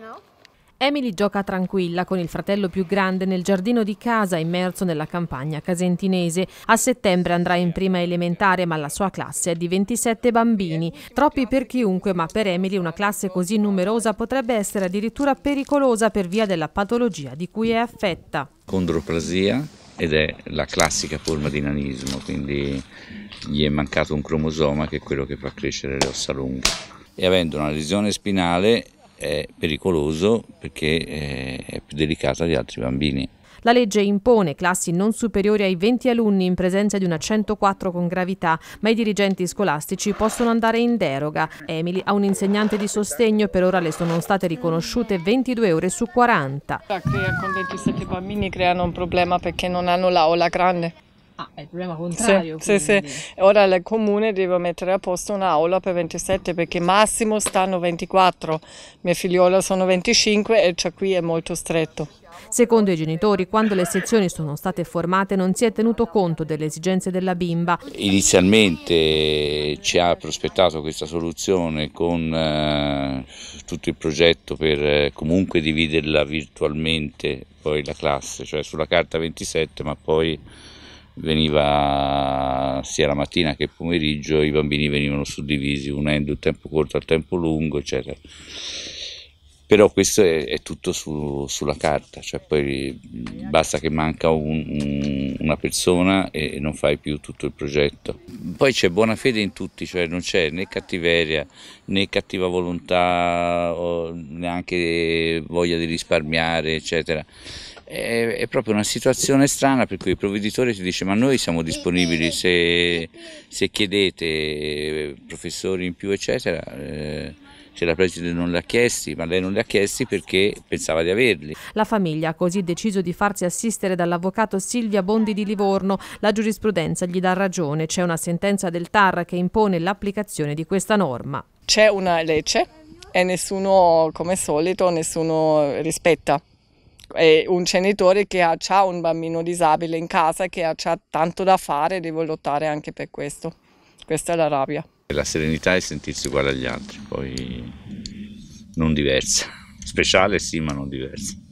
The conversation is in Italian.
no? Emily gioca tranquilla con il fratello più grande nel giardino di casa immerso nella campagna casentinese. A settembre andrà in prima elementare ma la sua classe è di 27 bambini, troppi per chiunque ma per Emily una classe così numerosa potrebbe essere addirittura pericolosa per via della patologia di cui è affetta. Condroplasia ed è la classica forma di nanismo, quindi gli è mancato un cromosoma che è quello che fa crescere le ossa lunghe. E avendo una lesione spinale è pericoloso perché eh, è più delicata di altri bambini. La legge impone classi non superiori ai 20 alunni in presenza di una 104 con gravità, ma i dirigenti scolastici possono andare in deroga. Emily ha un insegnante di sostegno, per ora le sono state riconosciute 22 ore su 40. Con 27 bambini creano un problema perché non hanno l'aula grande. Ah, è il problema contrario. Sì, sì, sì. Ora il comune deve mettere a posto un'aula per 27 perché massimo stanno 24, mia figliola sono 25 e cioè qui è molto stretto. Secondo i genitori, quando le sezioni sono state formate non si è tenuto conto delle esigenze della bimba. Inizialmente ci ha prospettato questa soluzione con eh, tutto il progetto per eh, comunque dividerla virtualmente poi la classe, cioè sulla carta 27 ma poi veniva sia la mattina che il pomeriggio, i bambini venivano suddivisi unendo il tempo corto al tempo lungo, eccetera. Però questo è, è tutto su, sulla carta, cioè poi basta che manca un, un, una persona e non fai più tutto il progetto. Poi c'è buona fede in tutti, cioè non c'è né cattiveria né cattiva volontà, neanche voglia di risparmiare, eccetera è, è, proprio una situazione strana per cui il provveditore ti dice ma noi siamo disponibili se, se chiedete eh, professori in più eccetera, eh, se la preside non le ha chiesti, ma lei non le ha chiesti perché pensava di averli. La famiglia ha così deciso di farsi assistere dall'avvocato Silvia Bondi di Livorno. La giurisprudenza gli dà ragione, c'è una sentenza del TAR che impone l'applicazione di questa norma. C'è una legge e nessuno, come solito, nessuno rispetta è un genitore che ha già un bambino disabile in casa che ha già tanto da fare, e devo lottare anche per questo. Questa è la rabbia. La serenità è sentirsi uguale agli altri, poi non diversa. Speciale sì, ma non diversa.